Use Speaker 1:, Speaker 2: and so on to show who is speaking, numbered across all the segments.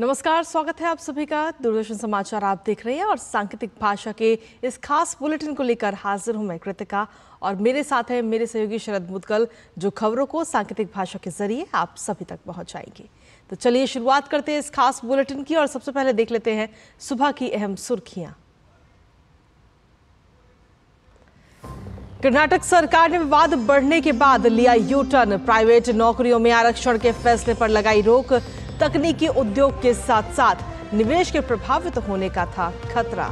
Speaker 1: नमस्कार स्वागत है आप सभी का दूरदर्शन समाचार आप देख रहे हैं और सांकेतिक भाषा के इस खास बुलेटिन को लेकर हाजिर हूं मैं कृतिका और मेरे साथ है मेरे सहयोगी शरद मुदगल जो खबरों को सांकेतिक भाषा के जरिए आप सभी तक पहुंचाएंगे तो चलिए शुरुआत करते हैं इस खास बुलेटिन की और सबसे पहले देख लेते हैं सुबह की अहम सुर्खियां कर्नाटक सरकार ने विवाद बढ़ने के बाद लिया यू टर्न प्राइवेट नौकरियों में आरक्षण के फैसले पर लगाई रोक तकनीकी उद्योग के साथ साथ निवेश के प्रभावित होने का था खतरा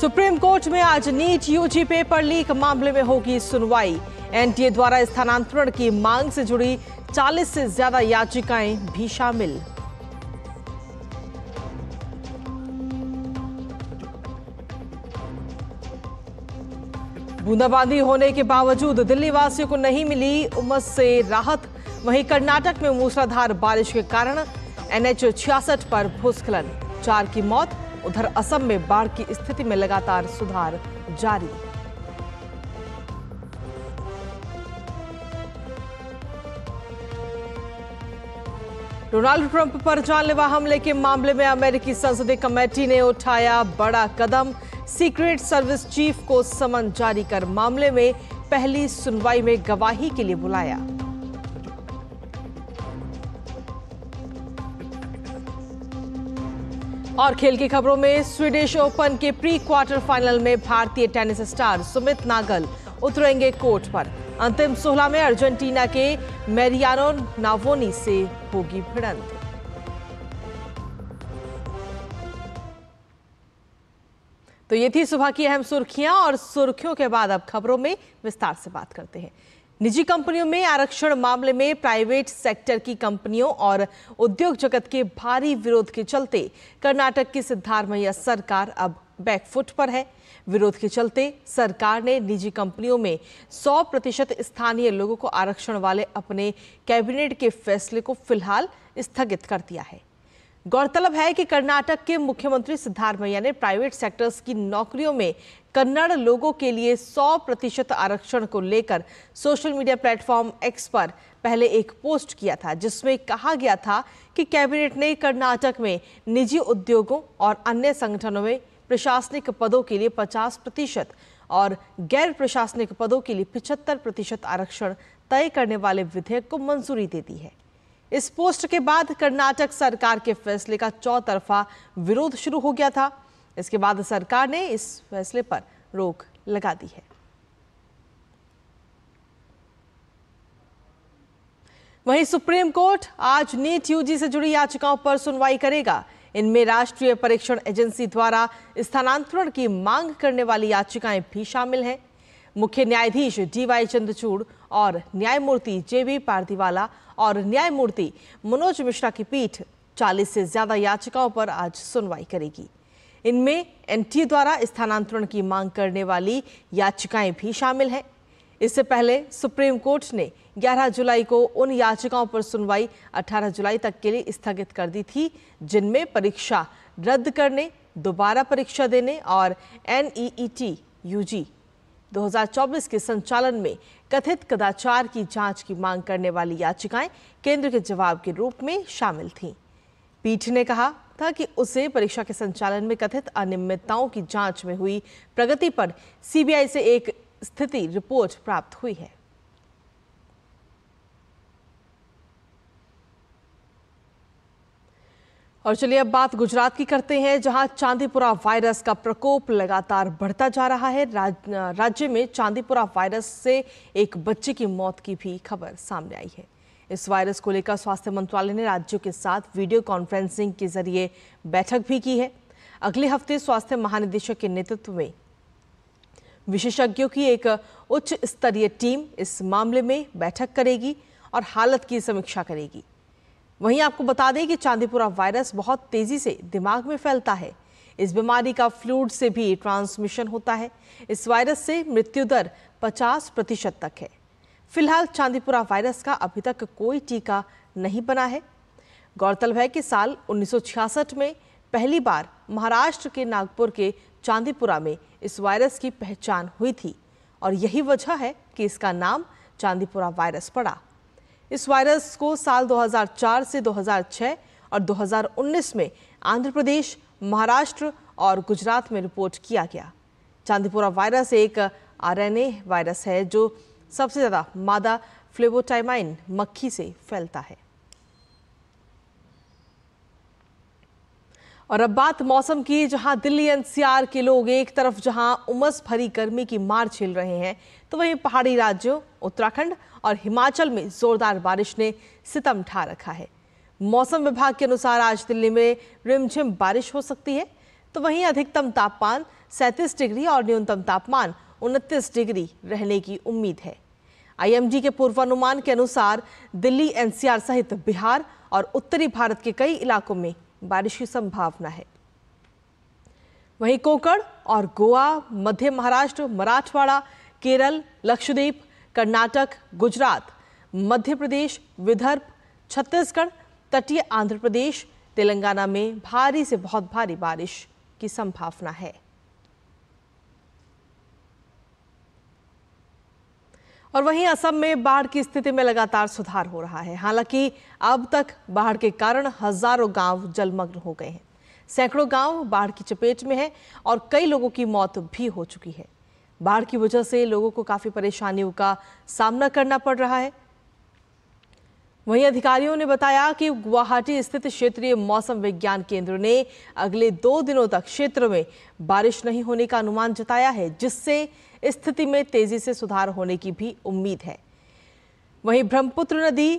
Speaker 1: सुप्रीम कोर्ट में आज नीट यूजी पेपर लीक मामले में होगी सुनवाई एनटीए द्वारा स्थानांतरण की मांग से जुड़ी 40 से ज्यादा याचिकाएं भी शामिल बूंदाबांदी होने के बावजूद दिल्ली वासियों को नहीं मिली उमस से राहत वहीं कर्नाटक में मूसलाधार बारिश के कारण एनएच छियासठ पर भूस्खलन चार की मौत उधर असम में बाढ़ की स्थिति में लगातार सुधार जारी डोनाल्ड ट्रंप पर जानलेवा हमले के मामले में अमेरिकी संसदीय कमेटी ने उठाया बड़ा कदम सीक्रेट सर्विस चीफ को समन जारी कर मामले में पहली सुनवाई में गवाही के लिए बुलाया और खेल की खबरों में स्वीडिश ओपन के प्री क्वार्टर फाइनल में भारतीय टेनिस स्टार सुमित नागल उतरेंगे कोर्ट पर अंतिम सोलह में अर्जेंटीना के मेरियानो नावोनी से होगी भिड़ंत तो ये थी सुबह की अहम सुर्खियां और सुर्खियों के बाद अब खबरों में विस्तार से बात करते हैं निजी कंपनियों में आरक्षण मामले में प्राइवेट सेक्टर की कंपनियों और उद्योग जगत के भारी विरोध के चलते कर्नाटक की सिद्धारमैया सरकार अब बैकफुट पर है विरोध के चलते सरकार ने निजी कंपनियों में 100 प्रतिशत स्थानीय लोगों को आरक्षण वाले अपने कैबिनेट के फैसले को फिलहाल स्थगित कर दिया है गौरतलब है कि कर्नाटक के मुख्यमंत्री मैया ने प्राइवेट सेक्टर्स की नौकरियों में कन्नड़ लोगों के लिए 100 प्रतिशत आरक्षण को लेकर सोशल मीडिया प्लेटफॉर्म एक्स पर पहले एक पोस्ट किया था जिसमें कहा गया था कि कैबिनेट ने कर्नाटक में निजी उद्योगों और अन्य संगठनों में प्रशासनिक पदों के लिए 50 प्रतिशत और गैर प्रशासनिक पदों के लिए पिछहत्तर प्रतिशत आरक्षण तय करने वाले विधेयक को मंजूरी दे दी है इस पोस्ट के बाद कर्नाटक सरकार के फैसले का चौतरफा विरोध शुरू हो गया था इसके बाद सरकार ने इस फैसले पर रोक लगा दी है वहीं सुप्रीम कोर्ट आज नीट यूजी से जुड़ी याचिकाओं पर सुनवाई करेगा इनमें राष्ट्रीय परीक्षण एजेंसी द्वारा स्थानांतरण की मांग करने वाली याचिकाएं भी शामिल हैं मुख्य न्यायाधीश डीवाई चंद्रचूड़ और न्यायमूर्ति वी पारदीवाला और न्यायमूर्ति मनोज मिश्रा की पीठ 40 से ज्यादा याचिकाओं पर आज सुनवाई करेगी इनमें एनटीए द्वारा स्थानांतरण की मांग करने वाली याचिकाएं भी शामिल हैं इससे पहले सुप्रीम कोर्ट ने 11 जुलाई को उन याचिकाओं पर सुनवाई 18 जुलाई तक के लिए स्थगित कर दी थी जिनमें परीक्षा रद्द करने दोबारा परीक्षा देने और N E T U G के संचालन में कथित कदाचार की जांच की मांग करने वाली याचिकाएं केंद्र के जवाब के रूप में शामिल थीं। पीठ ने कहा था कि उसे परीक्षा के संचालन में कथित अनियमितताओं की जांच में हुई प्रगति पर सीबीआई से एक स्थिति रिपोर्ट प्राप्त हुई है और चलिए अब बात गुजरात की करते हैं जहां चांदीपुरा वायरस का प्रकोप लगातार बढ़ता जा रहा है राज, राज्य में चांदीपुरा वायरस से एक बच्चे की मौत की भी खबर सामने आई है इस वायरस को लेकर स्वास्थ्य मंत्रालय ने राज्यों के साथ वीडियो कॉन्फ्रेंसिंग के जरिए बैठक भी की है अगले हफ्ते स्वास्थ्य महानिदेशक के नेतृत्व में विशेषज्ञों की एक उच्च स्तरीय टीम इस मामले में बैठक करेगी और हालत की समीक्षा करेगी वहीं आपको बता दें कि चांदीपुरा वायरस बहुत तेजी से दिमाग में फैलता है इस बीमारी का फ्लूड से भी ट्रांसमिशन होता है इस वायरस से मृत्यु दर 50 प्रतिशत तक है फिलहाल चांदीपुरा वायरस का अभी तक कोई टीका नहीं बना है गौरतलब है कि साल 1966 में पहली बार महाराष्ट्र के नागपुर के चांदीपुरा में इस वायरस की पहचान हुई थी और यही वजह है कि इसका नाम चांदीपुरा वायरस पड़ा इस वायरस को साल 2004 से 2006 और 2019 में आंध्र प्रदेश महाराष्ट्र और गुजरात में रिपोर्ट किया गया चांदीपुरा वायरस एक आरएनए वायरस है जो सबसे ज़्यादा मादा फ्लेवोटाइमाइन मक्खी से फैलता है और अब बात मौसम की जहां दिल्ली एनसीआर के लोग एक तरफ जहां उमस भरी गर्मी की मार झेल रहे हैं तो वहीं पहाड़ी राज्यों उत्तराखंड और हिमाचल में जोरदार बारिश ने सितम ठा रखा है मौसम विभाग के अनुसार आज दिल्ली में रिमझिम बारिश हो सकती है तो वहीं अधिकतम तापमान सैंतीस डिग्री और न्यूनतम तापमान उनतीस डिग्री रहने की उम्मीद है आईएमडी के पूर्वानुमान के अनुसार दिल्ली एनसीआर सहित बिहार और उत्तरी भारत के कई इलाकों में बारिश की संभावना है वहीं कोकण और गोवा मध्य महाराष्ट्र मराठवाड़ा केरल लक्षद्वीप कर्नाटक गुजरात मध्य प्रदेश विदर्भ छत्तीसगढ़ तटीय आंध्र प्रदेश तेलंगाना में भारी से बहुत भारी बारिश की संभावना है और वहीं असम में बाढ़ की स्थिति में लगातार सुधार हो रहा है हालांकि अब तक बाढ़ के कारण हजारों गांव जलमग्न हो गए हैं सैकड़ों गांव बाढ़ की चपेट में है और कई लोगों की मौत भी हो चुकी है बाढ़ की वजह से लोगों को काफ़ी परेशानियों का सामना करना पड़ रहा है वहीं अधिकारियों ने बताया कि गुवाहाटी स्थित क्षेत्रीय मौसम विज्ञान केंद्र ने अगले दो दिनों तक क्षेत्र में बारिश नहीं होने का अनुमान जताया है जिससे स्थिति में तेजी से सुधार होने की भी उम्मीद है वहीं ब्रह्मपुत्र नदी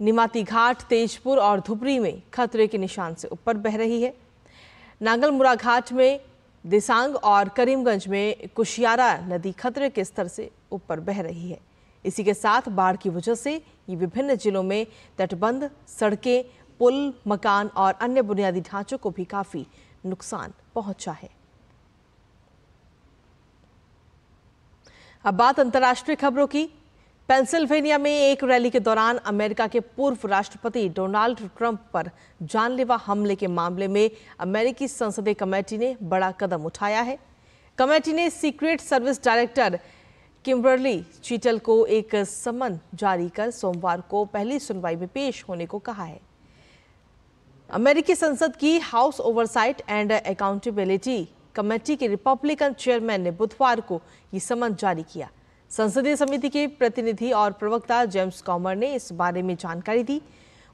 Speaker 1: निमाती घाट तेजपुर और धुबरी में खतरे के निशान से ऊपर बह रही है नांगलमुरा घाट में दिसांग और करीमगंज में कुशियारा नदी खतरे के स्तर से ऊपर बह रही है इसी के साथ बाढ़ की वजह से ये विभिन्न जिलों में तटबंध सड़कें पुल मकान और अन्य बुनियादी ढांचों को भी काफी नुकसान पहुंचा है अब बात अंतर्राष्ट्रीय खबरों की पेंसिल्वेनिया में एक रैली के दौरान अमेरिका के पूर्व राष्ट्रपति डोनाल्ड ट्रंप पर जानलेवा हमले के मामले में अमेरिकी संसदीय कमेटी ने बड़ा कदम उठाया है कमेटी ने secret service director Kimberly Cheatle को एक समन जारी कर सोमवार को पहली सुनवाई में पेश होने को कहा है अमेरिकी संसद की House Oversight and Accountability Committee के रिपब्लिकन चेयरमैन ने बुधवार को ये समन जारी किया संसदीय समिति के प्रतिनिधि और प्रवक्ता जेम्स कॉमर ने इस बारे में जानकारी दी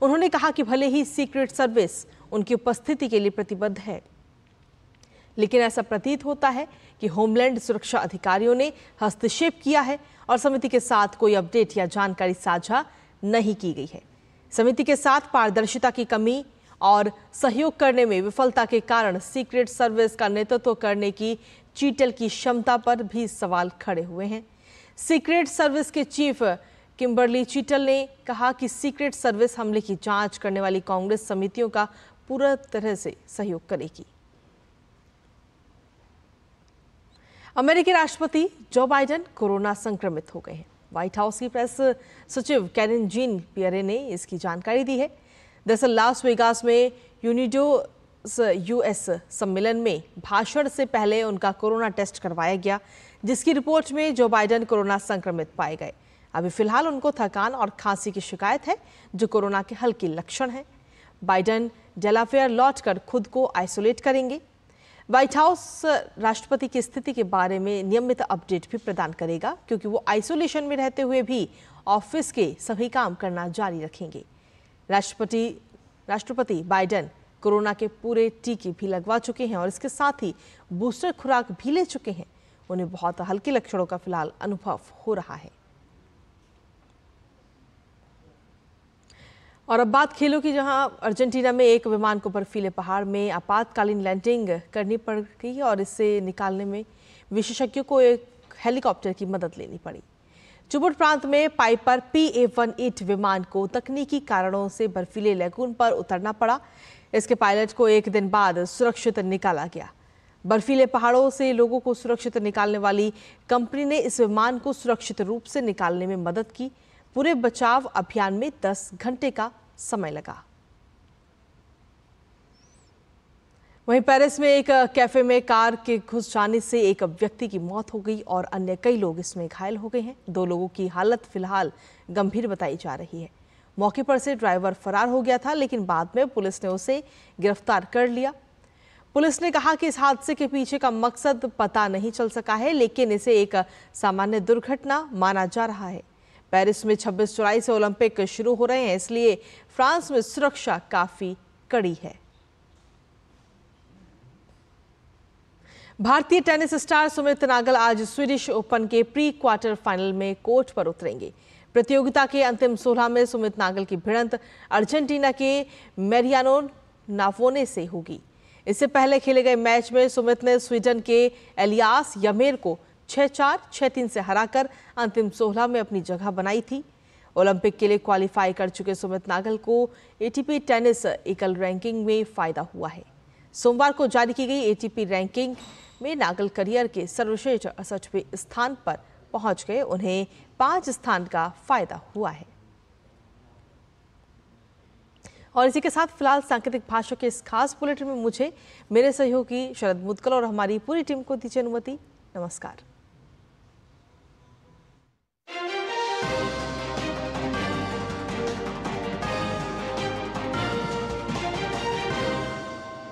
Speaker 1: उन्होंने कहा कि भले ही सीक्रेट सर्विस उनकी उपस्थिति के लिए प्रतिबद्ध है लेकिन ऐसा प्रतीत होता है कि होमलैंड सुरक्षा अधिकारियों ने हस्तक्षेप किया है और समिति के साथ कोई अपडेट या जानकारी साझा नहीं की गई है समिति के साथ पारदर्शिता की कमी और सहयोग करने में विफलता के कारण सीक्रेट सर्विस का नेतृत्व करने की चीटल की क्षमता पर भी सवाल खड़े हुए हैं सीक्रेट सर्विस के चीफ किम्बर्ली चीटल ने कहा कि सीक्रेट सर्विस हमले की जांच करने वाली कांग्रेस समितियों का पूरा तरह से सहयोग करेगी अमेरिकी राष्ट्रपति जो बाइडेन कोरोना संक्रमित हो गए हैं व्हाइट हाउस की प्रेस सचिव कैरिन जीन पियरे ने इसकी जानकारी दी है दरअसल लास वेगास में यूनिडो यूएस सम्मेलन में भाषण से पहले उनका कोरोना टेस्ट करवाया गया जिसकी रिपोर्ट में जो बाइडेन कोरोना संक्रमित पाए गए अभी फिलहाल उनको थकान और खांसी की शिकायत है जो कोरोना के हल्के लक्षण हैं बाइडेन डेलाफेयर लौटकर खुद को आइसोलेट करेंगे व्हाइट हाउस uh, राष्ट्रपति की स्थिति के बारे में नियमित अपडेट भी प्रदान करेगा क्योंकि वो आइसोलेशन में रहते हुए भी ऑफिस के सभी काम करना जारी रखेंगे राष्ट्रपति राष्ट्रपति बाइडेन कोरोना के पूरे टीके भी लगवा चुके हैं और इसके साथ ही बूस्टर खुराक भी ले चुके हैं उन्हें बहुत हल्के लक्षणों का फिलहाल अनुभव हो रहा है और अब बात खेलों की जहां अर्जेंटीना में एक विमान को बर्फीले पहाड़ में आपातकालीन लैंडिंग करनी पड़ गई और इससे निकालने में विशेषज्ञों को एक हेलीकॉप्टर की मदद लेनी पड़ी चुबुट प्रांत में Piper P A one eight विमान को तकनीकी कारणों से बर्फीले लैगून पर उतरना पड़ा इसके पायलट को एक दिन बाद सुरक्षित निकाला गया बर्फीले पहाड़ों से लोगों को सुरक्षित निकालने वाली कंपनी ने इस विमान को सुरक्षित रूप से निकालने में मदद की पूरे बचाव अभियान में 10 घंटे का समय लगा वहीं पेरिस में एक कैफे में कार के घुस जाने से एक व्यक्ति की मौत हो गई और अन्य कई लोग इसमें घायल हो गए हैं दो लोगों की हालत फिलहाल गंभीर बताई जा रही है मौके पर से ड्राइवर फरार हो गया था लेकिन बाद में पुलिस ने उसे गिरफ्तार कर लिया पुलिस ने कहा कि इस हादसे के पीछे का मकसद पता नहीं चल सका है लेकिन इसे एक सामान्य दुर्घटना माना जा रहा है पेरिस में 26 जुलाई से ओलंपिक शुरू हो रहे हैं इसलिए फ्रांस में सुरक्षा काफी कड़ी है भारतीय टेनिस स्टार सुमित नागल आज स्वीडिश ओपन के प्री क्वार्टर फाइनल में कोर्ट पर उतरेंगे प्रतियोगिता के अंतिम सोलह में सुमित नागल की भिड़ंत अर्जेंटीना के मेरियानो नाफोने से होगी इससे पहले खेले गए मैच में सुमित ने स्वीडन के एलियास यमेर को छः चार छः तीन से हराकर अंतिम सोलह में अपनी जगह बनाई थी ओलंपिक के लिए क्वालिफाई कर चुके सुमित नागल को एटीपी टेनिस एकल रैंकिंग में फायदा हुआ है सोमवार को जारी की गई एटीपी रैंकिंग में नागल करियर के सर्वश्रेष्ठ अड़सठवें स्थान पर पहुंच गए उन्हें पांच स्थान का फायदा हुआ है और इसी के साथ फिलहाल सांकेतिक भाषा के इस खास बुलेटिन में मुझे मेरे सहयोगी शरद मुदकल और हमारी पूरी टीम को दीजिए अनुमति नमस्कार